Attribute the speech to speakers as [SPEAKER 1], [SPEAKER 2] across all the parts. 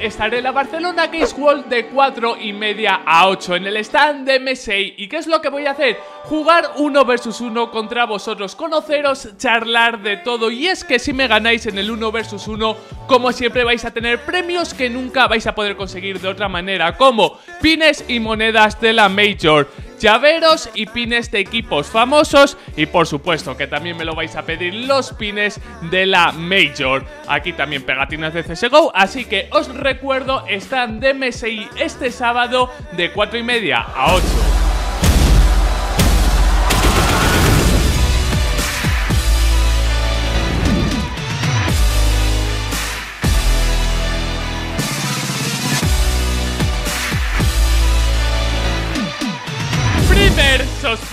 [SPEAKER 1] Estaré en la Barcelona Case World de 4 y media a 8 en el stand de M6 ¿Y qué es lo que voy a hacer? Jugar uno versus uno contra vosotros, conoceros, charlar de todo Y es que si me ganáis en el 1 versus uno, como siempre vais a tener premios que nunca vais a poder conseguir de otra manera Como pines y monedas de la Major llaveros y pines de equipos famosos y por supuesto que también me lo vais a pedir los pines de la Major. Aquí también pegatinas de CSGO, así que os recuerdo, están de MSI este sábado de 4 y media a 8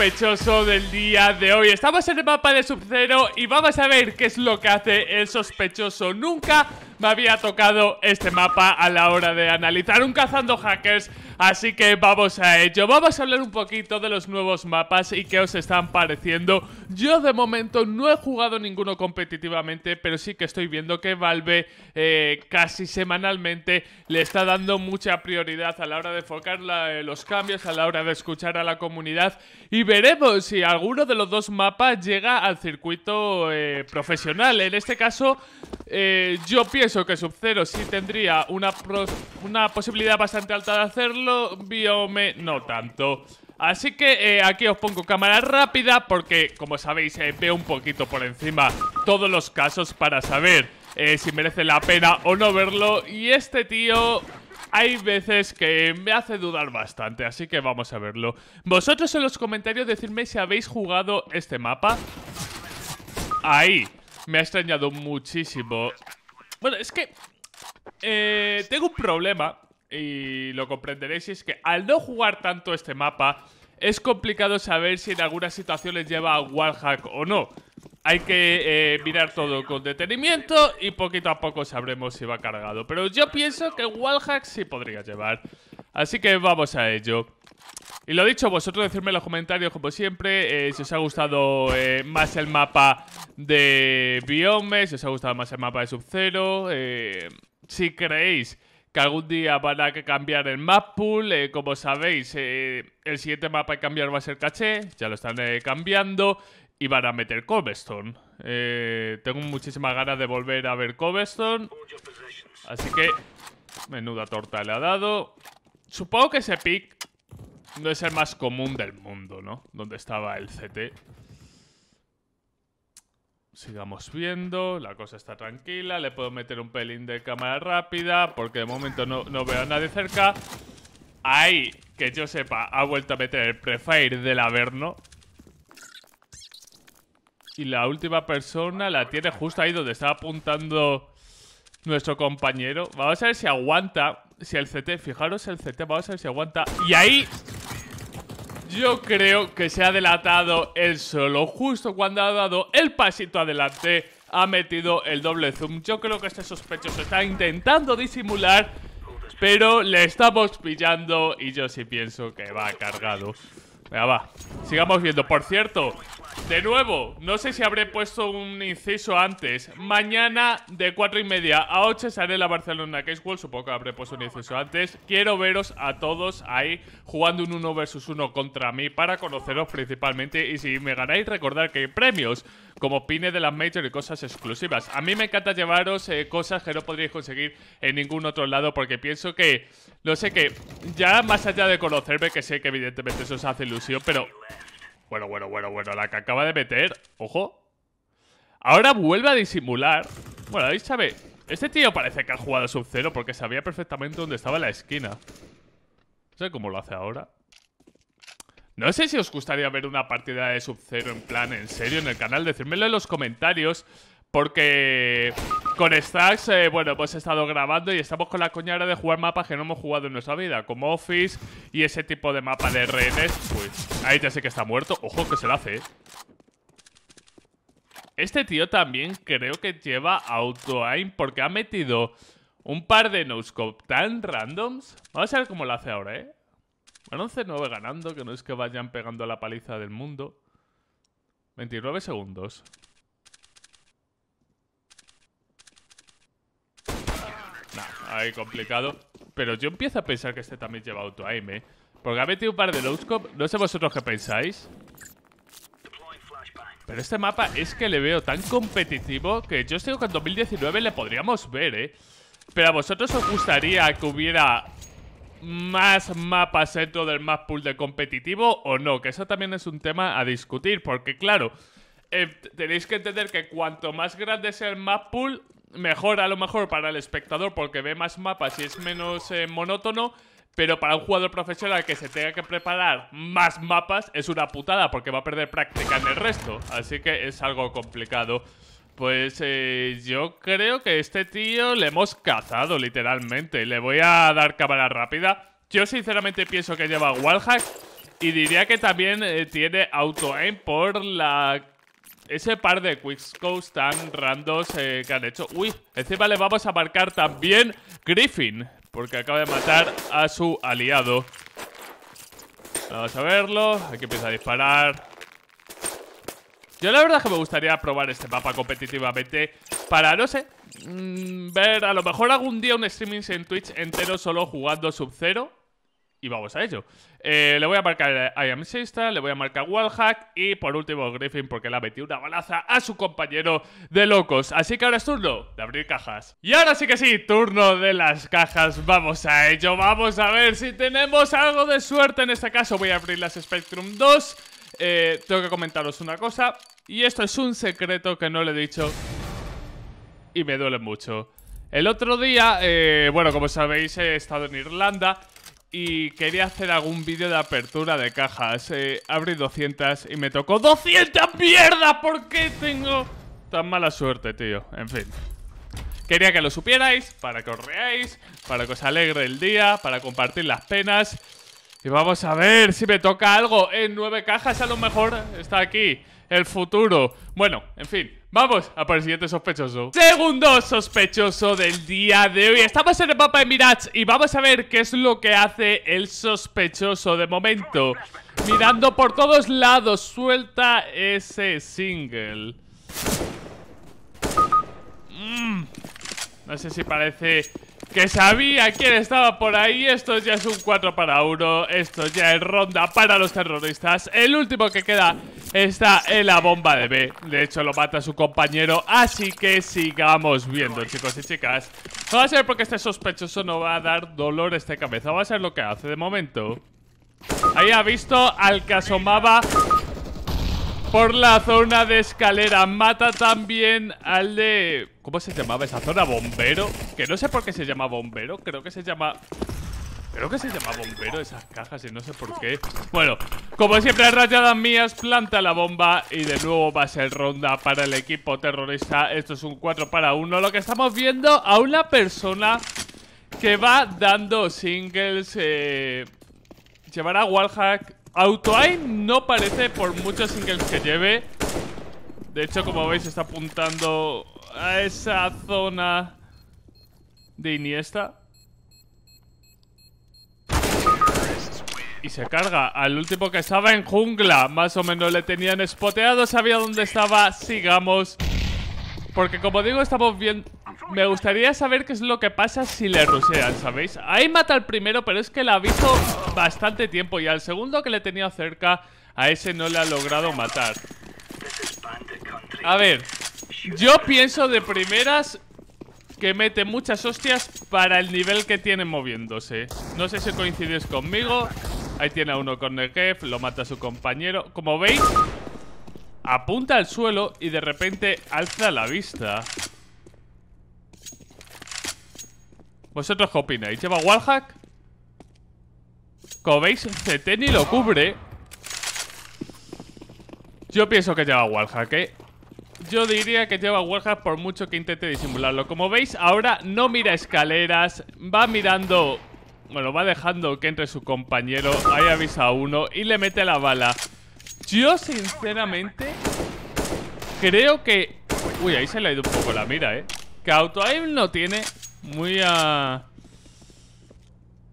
[SPEAKER 1] sospechoso del día de hoy. Estamos en el mapa de Sub-Zero y vamos a ver qué es lo que hace el sospechoso. Nunca me había tocado este mapa a la hora de analizar un cazando hackers Así que vamos a ello, vamos a hablar un poquito de los nuevos mapas y qué os están pareciendo Yo de momento no he jugado ninguno competitivamente, pero sí que estoy viendo que Valve eh, casi semanalmente le está dando mucha prioridad a la hora de enfocar eh, los cambios, a la hora de escuchar a la comunidad Y veremos si alguno de los dos mapas llega al circuito eh, profesional, en este caso eh, yo pienso que Sub-Zero sí tendría una, una posibilidad bastante alta de hacerlo, Biome no tanto. Así que eh, aquí os pongo cámara rápida porque, como sabéis, eh, veo un poquito por encima todos los casos para saber si merece la pena o no verlo. Y este tío... Hay veces que me hace dudar bastante, así que vamos a verlo. Vosotros en los comentarios decidme si habéis jugado este mapa. Ahí, me ha extrañado muchísimo. Bueno, es que eh, tengo un problema y lo comprenderéis, y es que al no jugar tanto este mapa, es complicado saber si en algunas situaciones lleva a wallhack o no. Hay que eh, mirar todo con detenimiento y poquito a poco sabremos si va cargado. Pero yo pienso que wallhack sí podría llevar. Así que vamos a ello. Y lo dicho, vosotros decidme en los comentarios, como siempre, eh, si os ha gustado eh, más el mapa de Biome, si os ha gustado más el mapa de Sub-Zero, eh, si creéis que algún día van a cambiar el map pool. como sabéis, el siguiente mapa a cambiar va a ser caché, ya lo están cambiando y van a meter Cobblestone. tengo muchísimas ganas de volver a ver Cobblestone. Así que, menuda torta le ha dado. Supongo que ese pick no es el más común del mundo, ¿no? Donde estaba el CT. Sigamos viendo, la cosa está tranquila, le puedo meter un pelín de cámara rápida, porque de momento no, no veo a nadie cerca. Ahí, que yo sepa, ha vuelto a meter el prefire del Averno. Y la última persona la tiene justo ahí donde estaba apuntando nuestro compañero. Vamos a ver si aguanta. Si el CT, fijaros el CT, vamos a ver si aguanta. Y ahí yo creo que se ha delatado él solo. Justo cuando ha dado el pasito adelante, ha metido el doble zoom. Yo creo que este sospechoso está intentando disimular, pero le estamos pillando y yo sí pienso que va cargado. Venga, va. Sigamos viendo. Por cierto, de nuevo, no sé si habré puesto un inciso antes. Mañana de 4 y media a 8 sale la Barcelona Case Supongo que habré puesto un inciso antes. Quiero veros a todos ahí jugando un 1 versus 1 contra mí para conoceros principalmente. Y si me ganáis, recordad que hay premios como pines de las Major y cosas exclusivas. A mí me encanta llevaros eh, cosas que no podríais conseguir en ningún otro lado porque pienso que, no sé qué, ya más allá de conocerme, que sé que evidentemente eso os hace ilusión, pero... Bueno, bueno, bueno, bueno, la que acaba de meter, ojo. Ahora vuelve a disimular. Bueno, ahí sabe. Este tío parece que ha jugado sub cero porque sabía perfectamente dónde estaba la esquina. No sé cómo lo hace ahora. No sé si os gustaría ver una partida de Sub-Zero en plan en serio en el canal. Decídmelo en los comentarios. Porque con Stacks, eh, bueno bueno, he estado grabando y estamos con la coña ahora de jugar mapas que no hemos jugado en nuestra vida, como Office y ese tipo de mapa de redes. Pues, ahí ya sé que está muerto. Ojo que se lo hace, eh. Este tío también creo que lleva auto-aim porque ha metido un par de noscope tan randoms. Vamos a ver cómo lo hace ahora, ¿eh? Bueno, 11-9 ganando, que no es que vayan pegando la paliza del mundo. 29 segundos. Nah, ahí complicado. Pero yo empiezo a pensar que este también lleva auto aim, ¿eh? Porque ha metido un par de loadscop. No sé vosotros qué pensáis. Pero este mapa es que le veo tan competitivo que yo estoy que en 2019 le podríamos ver, ¿eh? Pero a vosotros os gustaría que hubiera más mapas dentro del map pool de competitivo o no, que eso también es un tema a discutir, porque claro, eh, tenéis que entender que cuanto más grande sea el map pool, mejor a lo mejor para el espectador porque ve más mapas y es menos eh, monótono, pero para un jugador profesional que se tenga que preparar más mapas es una putada porque va a perder práctica en el resto, así que es algo complicado. Pues eh, yo creo que este tío le hemos cazado, literalmente. Le voy a dar cámara rápida. Yo sinceramente pienso que lleva wallhack. Y diría que también eh, tiene auto-aim por la... Ese par de quickscopes tan randos eh, que han hecho. Uy, encima le vamos a marcar también Griffin. Porque acaba de matar a su aliado. Vamos a verlo. Hay que empezar a disparar. Yo la verdad que me gustaría probar este mapa competitivamente para, no sé, mm, ver a lo mejor algún día un streaming en Twitch entero solo jugando Sub-Zero. Y vamos a ello. Eh, le voy a marcar a I le voy a marcar Wallhack y por último Griffin porque le ha metido una balaza a su compañero de locos. Así que ahora es turno de abrir cajas. Y ahora sí que sí, turno de las cajas. Vamos a ello, vamos a ver si tenemos algo de suerte. En este caso voy a abrir las Spectrum 2. Eh, tengo que comentaros una cosa. Y esto es un secreto que no le he dicho. Y me duele mucho. El otro día, eh, bueno, como sabéis, he estado en Irlanda y quería hacer algún vídeo de apertura de cajas. Eh, abrí 200 y me tocó 200 mierdas! ¿Por qué tengo tan mala suerte, tío? En fin. Quería que lo supierais, para que os reáis, para que os alegre el día, para compartir las penas. Y vamos a ver si me toca algo en nueve cajas. A lo mejor está aquí el futuro. Bueno, en fin. Vamos a por el siguiente sospechoso Segundo sospechoso del día de hoy Estamos en el mapa de Mirage Y vamos a ver qué es lo que hace el sospechoso de momento Mirando por todos lados Suelta ese single mm. No sé si parece que sabía quién estaba por ahí. Esto ya es un 4 para 1. Esto ya es ronda para los terroristas. El último que queda está en la bomba de B. De hecho, lo mata su compañero. Así que sigamos viendo, chicos y chicas. va a ser porque este sospechoso no va a dar dolor este a este cabeza. Va a ser lo que hace de momento. Ahí ha visto al que asomaba por la zona de escalera. Mata también al de... ¿Cómo se llamaba esa zona? ¿Bombero? Que no sé por qué se llama bombero. Creo que se llama... Creo que se llama bombero esas cajas y no sé por qué. Bueno, como siempre, rayadas mías, planta la bomba y de nuevo va a ser ronda para el equipo terrorista. Esto es un 4 para 1. Lo que estamos viendo a una persona que va dando singles. Eh, llevará wallhack auto hay no parece por muchos singles que lleve. De hecho, como veis, está apuntando a esa zona de Iniesta. Y se carga al último que estaba en jungla. Más o menos le tenían spoteado, sabía dónde estaba. Sigamos. Porque como digo, estamos bien... Me gustaría saber qué es lo que pasa si le rusean, ¿sabéis? Ahí mata al primero, pero es que la visto bastante tiempo y al segundo que le tenía cerca, a ese no le ha logrado matar. A ver, yo pienso de primeras que mete muchas hostias para el nivel que tiene moviéndose. No sé si coincides conmigo. Ahí tiene a uno con el jefe, lo mata a su compañero. Como veis, apunta al suelo y de repente alza la vista. ¿Vosotros qué opináis? ¿Lleva wallhack? Como veis, ni lo cubre Yo pienso que lleva wallhack, ¿eh? Yo diría que lleva wallhack por mucho que intente disimularlo Como veis, ahora no mira escaleras Va mirando... Bueno, va dejando que entre su compañero Ahí avisa a uno y le mete la bala Yo, sinceramente Creo que... Uy, ahí se le ha ido un poco la mira, ¿eh? Que autoaim no tiene muy a...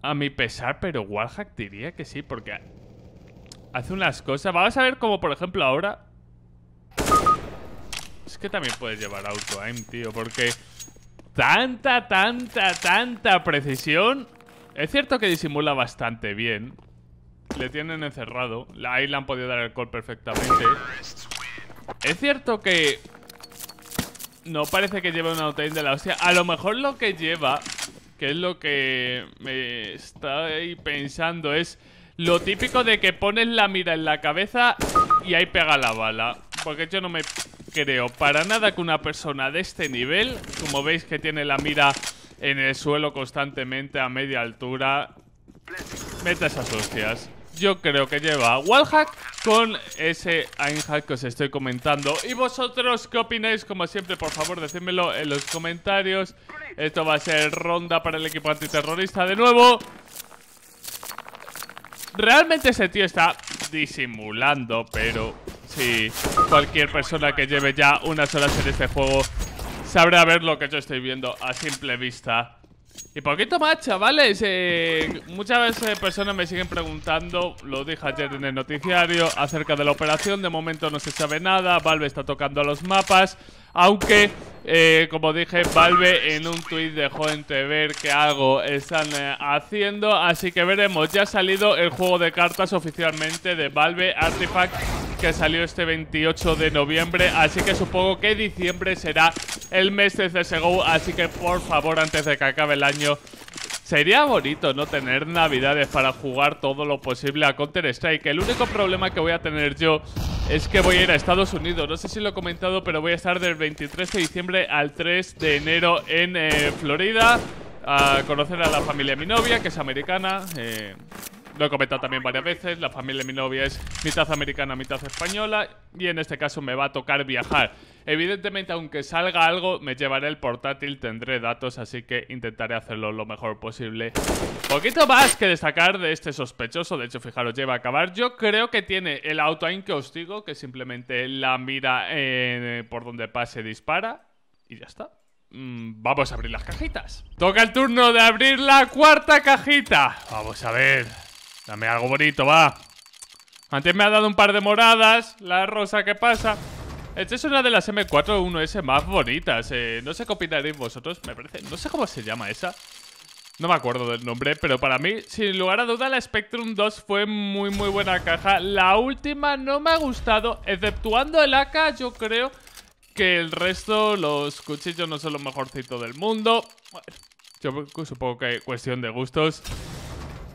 [SPEAKER 1] A mi pesar, pero Warhack diría que sí, porque hace unas cosas. Vamos a ver como, por ejemplo, ahora... Es que también puedes llevar auto-aim, tío, porque... Tanta, tanta, tanta precisión... Es cierto que disimula bastante bien. Le tienen encerrado. Ahí le han podido dar el call perfectamente. Es cierto que no parece que lleve una auténtica de la hostia. A lo mejor lo que lleva, que es lo que me ahí pensando, es lo típico de que pones la mira en la cabeza y ahí pega la bala. Porque yo no me creo para nada que una persona de este nivel, como veis que tiene la mira en el suelo constantemente a media altura, meta esas hostias yo creo que lleva wallhack con ese Einhack que os estoy comentando. ¿Y vosotros qué opináis? Como siempre, por favor, decídmelo en los comentarios. Esto va a ser ronda para el equipo antiterrorista de nuevo. Realmente ese tío está disimulando, pero si sí, cualquier persona que lleve ya unas horas en este juego sabrá ver lo que yo estoy viendo a simple vista. Y poquito más, chavales. Eh, muchas veces personas me siguen preguntando, lo dije ayer en el noticiario, acerca de la operación. De momento no se sabe nada. Valve está tocando los mapas. Aunque, eh, como dije, Valve en un tuit dejó entrever que algo están eh, haciendo. Así que veremos. Ya ha salido el juego de cartas oficialmente de Valve Artifact que salió este 28 de noviembre, así que supongo que diciembre será el mes de CSGO, así que por favor antes de que acabe el año Sería bonito no tener navidades para jugar todo lo posible a Counter-Strike. El único problema que voy a tener yo es que voy a ir a Estados Unidos. No sé si lo he comentado, pero voy a estar del 23 de diciembre al 3 de enero en eh, Florida. A conocer a la familia de mi novia, que es americana. Eh, lo he comentado también varias veces, la familia de mi novia es mitad americana, mitad española y en este caso me va a tocar viajar. Evidentemente, aunque salga algo, me llevaré el portátil, tendré datos, así que intentaré hacerlo lo mejor posible. Poquito más que destacar de este sospechoso, de hecho, fijaros, lleva a acabar. Yo creo que tiene el auto-aim que os digo, que simplemente la mira eh, por donde pase dispara y ya está. Mm, vamos a abrir las cajitas. Toca el turno de abrir la cuarta cajita. Vamos a ver. Dame algo bonito, va. Antes me ha dado un par de moradas. La rosa, que pasa? Esta es una de las M41S más bonitas. Eh, no sé qué opinaréis vosotros, me parece. No sé cómo se llama esa. No me acuerdo del nombre, pero para mí, sin lugar a duda, la Spectrum 2 fue muy, muy buena caja. La última no me ha gustado, exceptuando el AK, yo creo que el resto, los cuchillos no son lo mejorcitos del mundo. Bueno, yo supongo que hay cuestión de gustos.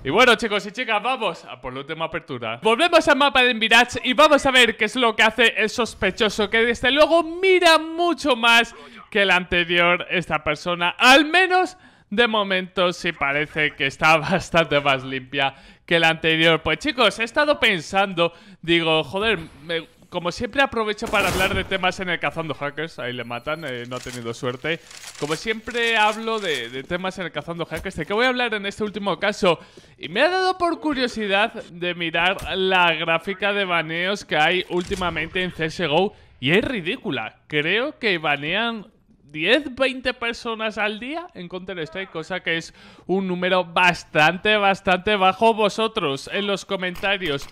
[SPEAKER 1] Y bueno, chicos y chicas, vamos a por la última apertura. Volvemos al mapa de mirage y vamos a ver qué es lo que hace el sospechoso, que desde luego mira mucho más que el anterior esta persona. Al menos... De momento sí parece que está bastante más limpia que la anterior. Pues chicos, he estado pensando, digo, joder, me como siempre aprovecho para hablar de temas en el Cazando Hackers, ahí le matan, eh, no ha tenido suerte. Como siempre hablo de, de, temas en el Cazando Hackers, de qué voy a hablar en este último caso. Y me ha dado por curiosidad de mirar la gráfica de baneos que hay últimamente en CSGO. Y es ridícula, creo que banean 10, 20 personas al día en Counter-Strike, cosa que es un número bastante, bastante bajo. Vosotros en los comentarios,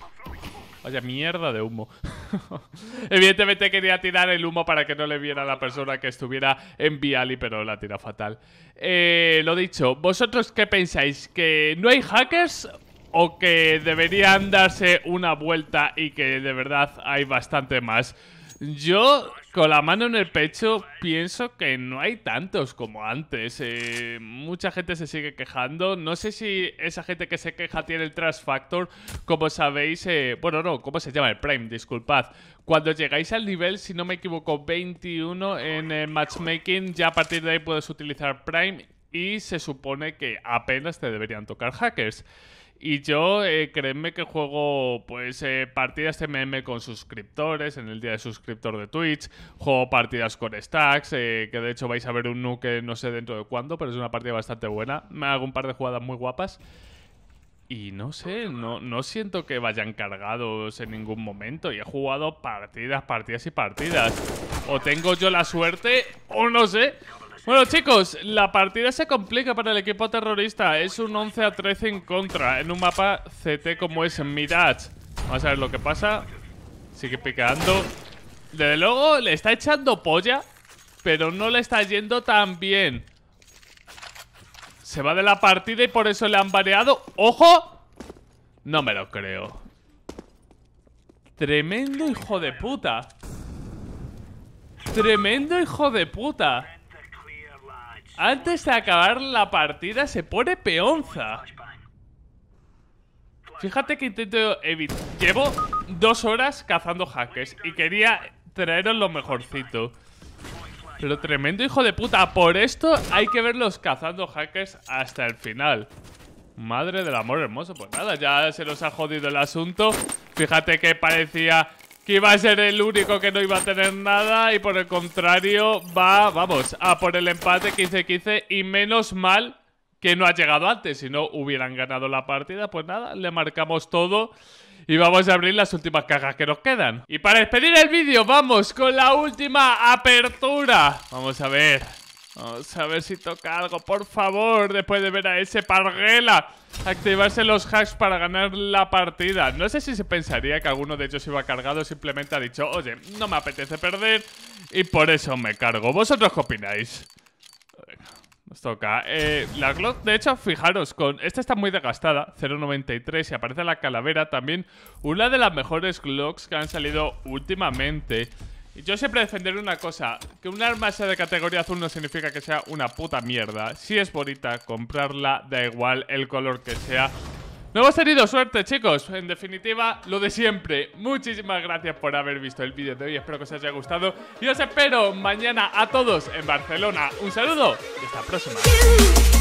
[SPEAKER 1] Vaya mierda de humo. Evidentemente quería tirar el humo para que no le viera la persona que estuviera en Viali, pero la tira fatal. Eh, lo dicho, ¿vosotros qué pensáis? ¿Que no hay hackers? ¿O que deberían darse una vuelta y que de verdad hay bastante más? Yo con la mano en el pecho, pienso que no hay tantos como antes. Eh. mucha gente se sigue quejando. No sé si esa gente que se queja tiene el Trust Factor. Como sabéis, eh, bueno, no, ¿cómo se llama? El Prime, disculpad. Cuando llegáis al nivel, si no me equivoco, 21 en el eh, matchmaking, ya a partir de ahí puedes utilizar Prime y se supone que apenas te deberían tocar hackers. Y yo, eh, créeme que juego pues eh, partidas TMM con suscriptores en el día de suscriptor de Twitch, juego partidas con stacks, eh, que de hecho vais a ver un nuke no sé dentro de cuándo, pero es una partida bastante buena. Me hago un par de jugadas muy guapas. Y no sé, no, no siento que vayan cargados en ningún momento. Y he jugado partidas, partidas y partidas. O tengo yo la suerte, o no sé, bueno, chicos, la partida se complica para el equipo terrorista. Es un 11 a 13 en contra en un mapa CT como es. Mirage Vamos a ver lo que pasa. Sigue picando. Desde luego le está echando polla, pero no le está yendo tan bien. Se va de la partida y por eso le han baneado. ¡Ojo! No me lo creo. Tremendo hijo de puta. Tremendo hijo de puta. Antes de acabar la partida se pone peonza. Fíjate que intento evitar... Llevo dos horas cazando hackers y quería traeros lo mejorcito. Pero tremendo hijo de puta. Por esto hay que verlos cazando hackers hasta el final. Madre del amor hermoso. Pues nada, ya se nos ha jodido el asunto. Fíjate que parecía iba a ser el único que no iba a tener nada y por el contrario va, vamos, a por el empate 15-15 y menos mal que no ha llegado antes, si no hubieran ganado la partida, pues nada, le marcamos todo y vamos a abrir las últimas cajas que nos quedan. Y para despedir el vídeo vamos con la última apertura. Vamos a ver. Vamos a ver si toca algo, por favor, después de ver a ese Parguela activarse los hacks para ganar la partida. No sé si se pensaría que alguno de ellos iba cargado, simplemente ha dicho, oye, no me apetece perder y por eso me cargo. ¿Vosotros qué opináis? Nos toca. Eh, la Glock, de hecho, fijaros, con esta está muy desgastada, 0.93, y aparece la calavera también. Una de las mejores Glocks que han salido últimamente. Yo siempre defenderé una cosa, que un arma sea de categoría azul no significa que sea una puta mierda. Si es bonita, comprarla, da igual el color que sea. No hemos tenido suerte, chicos. En definitiva, lo de siempre. Muchísimas gracias por haber visto el vídeo de hoy. Espero que os haya gustado. Y os espero mañana a todos en Barcelona. Un saludo y hasta la próxima.